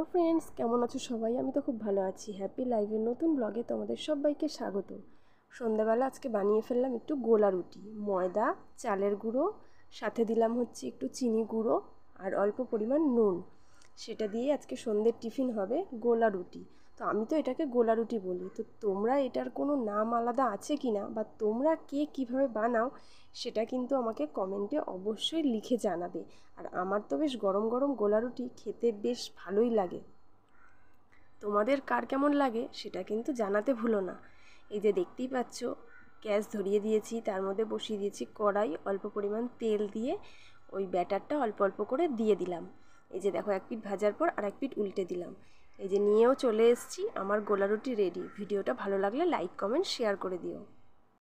hello friends কেমন আছো সবাই আমি তো খুব ভালো আছি হ্যাপি লাইভের নতুন ব্লগে তোমাদের সবাইকে স্বাগত সন্ধ্যাবেলা আজকে বানিয়ে ফেললাম একটু গোলা রুটি ময়দা চালের গুঁড়ো সাথে দিলাম হচ্ছে একটু চিনি গুঁড়ো আর অল্প পরিমাণ নুন সেটা দিয়ে আজকে সন্ধ্যের টিফিন হবে গোলা রুটি তো আমি তো এটাকে গোলা রুটি বলি তো তোমরা এটার কোনো নাম আলাদা আছে কি না বা তোমরা কে কিভাবে বানাও সেটা কিন্তু আমাকে কমেন্টে অবশ্যই লিখে জানাবে আর আমার তো বেশ গরম গরম গোলা রুটি খেতে বেশ ভালোই লাগে তোমাদের কার কেমন লাগে সেটা কিন্তু জানাতে ভুলো না এই যে দেখতেই পাচ্ছ গ্যাস ধরিয়ে দিয়েছি তার মধ্যে বসিয়ে দিয়েছি কড়াই অল্প পরিমাণ তেল দিয়ে ওই ব্যাটারটা অল্প অল্প করে দিয়ে দিলাম এই যে দেখো এক পিঠ ভাজার পর আর এক পিঠ উল্টে দিলাম এই যে নিয়েও চলে এসেছি আমার গোলা রুটি রেডি ভিডিওটা ভালো লাগলে লাইক কমেন্ট শেয়ার করে দিও